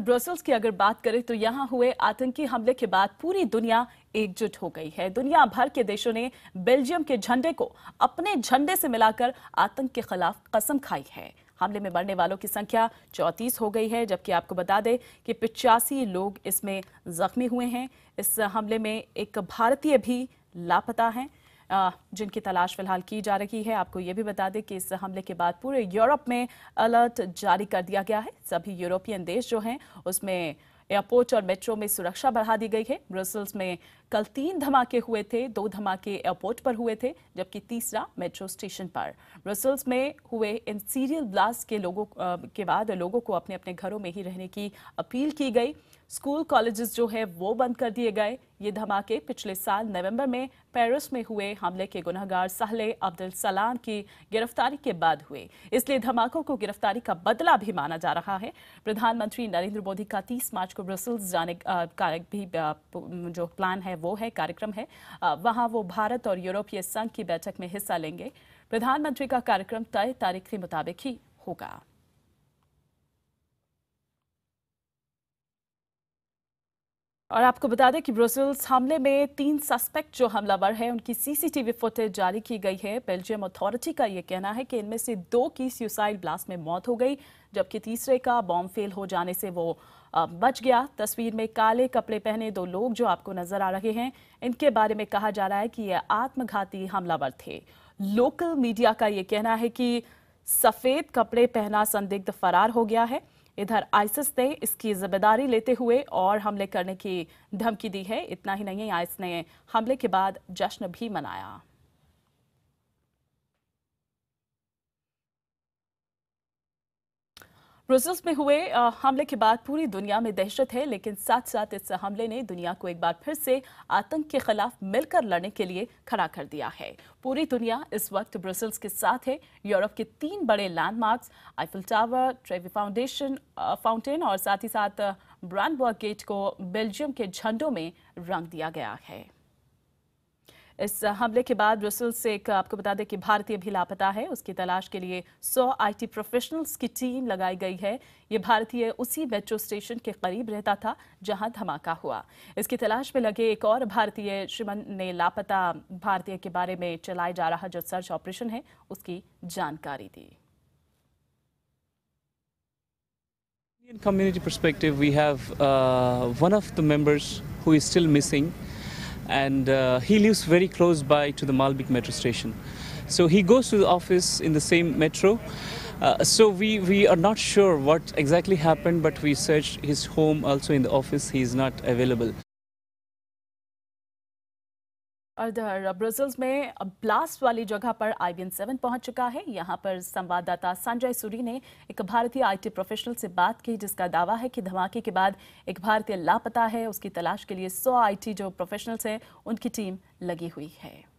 Brussels की अगर बात करें तो यहाँ हुए आतंकी हमले के बाद पूरी दुनिया एकजुट हो गई है दुनिया भर के देशों ने बेल्जियम के झंडे को अपने झंडे से मिलाकर आतंक के खिलाफ कसम खाई है हमले में मरने वालों की संख्या चौंतीस हो गई है जबकि आपको बता दें कि पिचासी लोग इसमें जख्मी हुए हैं इस हमले में एक भारतीय भी लापता है जिनकी तलाश फिलहाल की जा रही है आपको ये भी बता दें कि इस हमले के बाद पूरे यूरोप में अलर्ट जारी कर दिया गया है सभी यूरोपियन देश जो हैं उसमें एयरपोर्ट और मेट्रो में सुरक्षा बढ़ा दी गई है ब्रसल्स में कल तीन धमाके हुए थे दो धमाके एयरपोर्ट पर हुए थे जबकि तीसरा मेट्रो स्टेशन पर ब्रसल्स में हुए इन सीरियल ब्लास्ट के लोगों के बाद लोगों को अपने अपने घरों में ही रहने की अपील की गई स्कूल कॉलेजेस जो है वो बंद कर दिए गए ये धमाके पिछले साल नवंबर में पेरिस में हुए हमले के गुनहगार सहले अब्दुल सलाम की गिरफ्तारी के बाद हुए इसलिए धमाकों को गिरफ्तारी का बदला भी माना जा रहा है प्रधानमंत्री नरेंद्र मोदी का 30 मार्च को ब्रसल्स जाने का भी जो प्लान है वो है कार्यक्रम है वहाँ वो भारत और यूरोपीय संघ की बैठक में हिस्सा लेंगे प्रधानमंत्री का कार्यक्रम तय तारीख के मुताबिक ही होगा और आपको बता दें कि ब्रुसेल्स हमले में तीन सस्पेक्ट जो हमलावर हैं उनकी सीसीटीवी फुटेज जारी की गई है बेल्जियम अथॉरिटी का ये कहना है कि इनमें से दो की सुसाइड ब्लास्ट में मौत हो गई जबकि तीसरे का बॉम्ब फेल हो जाने से वो बच गया तस्वीर में काले कपड़े पहने दो लोग जो आपको नजर आ रहे हैं इनके बारे में कहा जा रहा है कि ये आत्मघाती हमलावर थे लोकल मीडिया का ये कहना है कि सफ़ेद कपड़े पहना संदिग्ध फरार हो गया है इधर आइसिस ने इसकी जिम्मेदारी लेते हुए और हमले करने की धमकी दी है इतना ही नहीं आइस ने हमले के बाद जश्न भी मनाया ब्रुजल्स में हुए हमले के बाद पूरी दुनिया में दहशत है लेकिन साथ साथ इस हमले ने दुनिया को एक बार फिर से आतंक के खिलाफ मिलकर लड़ने के लिए खड़ा कर दिया है पूरी दुनिया इस वक्त ब्रुसल्स के साथ है यूरोप के तीन बड़े landmarks Eiffel Tower Trevi foundation fountain और साथ ही साथ ब्रांडबर्ग गेट को बेल्जियम के झंडों में रंग दिया गया है इस हमले के बाद ब्रसल्स से एक आपको बता दें कि भारतीय भी लापता है उसकी तलाश के लिए 100 आईटी प्रोफेशनल्स की टीम लगाई गई है ये भारतीय उसी मेट्रो स्टेशन के करीब रहता था जहां धमाका हुआ इसकी तलाश में लगे एक और भारतीय श्रीमन ने लापता भारतीय के बारे में चलाया जा रहा जो सर्च ऑपरेशन है उसकी जानकारी दी Indian community perspective, we have uh, one of the members who is still missing. and uh, he lives very close by to the Malbik metro station. So he goes to the office in the same metro. Uh, so we, we are not sure what exactly happened, but we searched his home also in the office. He is not available. और Brussels में blast वाली जगह पर आई B seven पहुंच चुका है यहां पर संवाददाता संजय सूरी ने एक भारतीय आईटी प्रोफेशनल से बात की जिसका दावा है कि धमाके के बाद एक भारतीय लापता है उसकी तलाश के लिए 100 आईटी जो प्रोफेशनल्स हैं उनकी टीम लगी हुई है